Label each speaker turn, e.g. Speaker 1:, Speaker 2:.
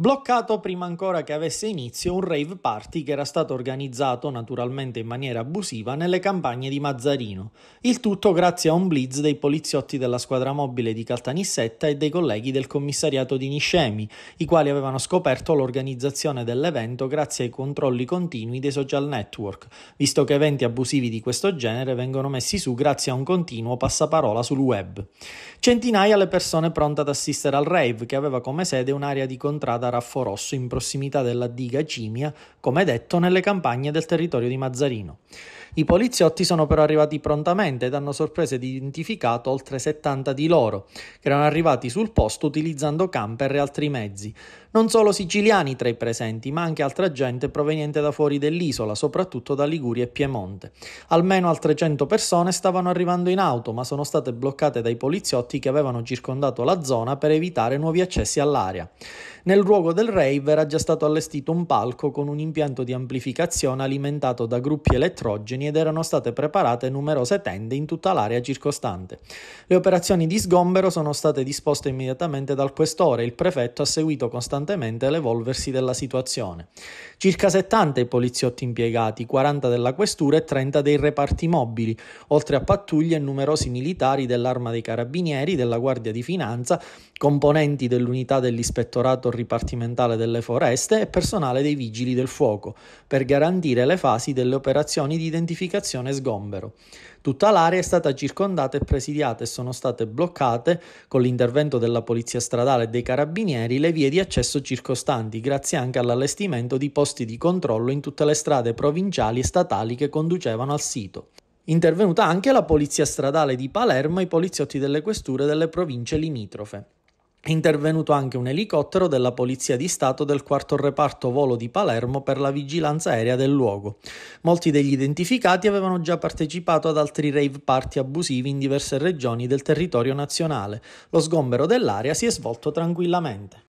Speaker 1: bloccato prima ancora che avesse inizio un rave party che era stato organizzato naturalmente in maniera abusiva nelle campagne di Mazzarino, il tutto grazie a un blitz dei poliziotti della squadra mobile di Caltanissetta e dei colleghi del commissariato di Niscemi, i quali avevano scoperto l'organizzazione dell'evento grazie ai controlli continui dei social network, visto che eventi abusivi di questo genere vengono messi su grazie a un continuo passaparola sul web. Centinaia le persone pronte ad assistere al rave che aveva come sede un'area di contrada da Raffo Rosso in prossimità della diga Cimia, come detto, nelle campagne del territorio di Mazzarino. I poliziotti sono però arrivati prontamente ed hanno sorpreso ed identificato oltre 70 di loro, che erano arrivati sul posto utilizzando camper e altri mezzi. Non solo siciliani tra i presenti, ma anche altra gente proveniente da fuori dell'isola, soprattutto da Liguria e Piemonte. Almeno altre 100 persone stavano arrivando in auto, ma sono state bloccate dai poliziotti che avevano circondato la zona per evitare nuovi accessi all'area. Nel luogo del rave era già stato allestito un palco con un impianto di amplificazione alimentato da gruppi elettrogeni ed erano state preparate numerose tende in tutta l'area circostante. Le operazioni di sgombero sono state disposte immediatamente dal questore e il prefetto ha seguito costantemente l'evolversi della situazione. Circa 70 i poliziotti impiegati, 40 della questura e 30 dei reparti mobili, oltre a pattuglie e numerosi militari dell'Arma dei Carabinieri, della Guardia di Finanza, componenti dell'unità dell'ispettorato ripartimentale delle foreste e personale dei vigili del fuoco per garantire le fasi delle operazioni di identificazione e sgombero. Tutta l'area è stata circondata e presidiata e sono state bloccate, con l'intervento della polizia stradale e dei carabinieri, le vie di accesso circostanti, grazie anche all'allestimento di posti di controllo in tutte le strade provinciali e statali che conducevano al sito. Intervenuta anche la polizia stradale di Palermo e i poliziotti delle questure delle province limitrofe è intervenuto anche un elicottero della Polizia di Stato del quarto reparto volo di Palermo per la vigilanza aerea del luogo. Molti degli identificati avevano già partecipato ad altri rave party abusivi in diverse regioni del territorio nazionale. Lo sgombero dell'area si è svolto tranquillamente.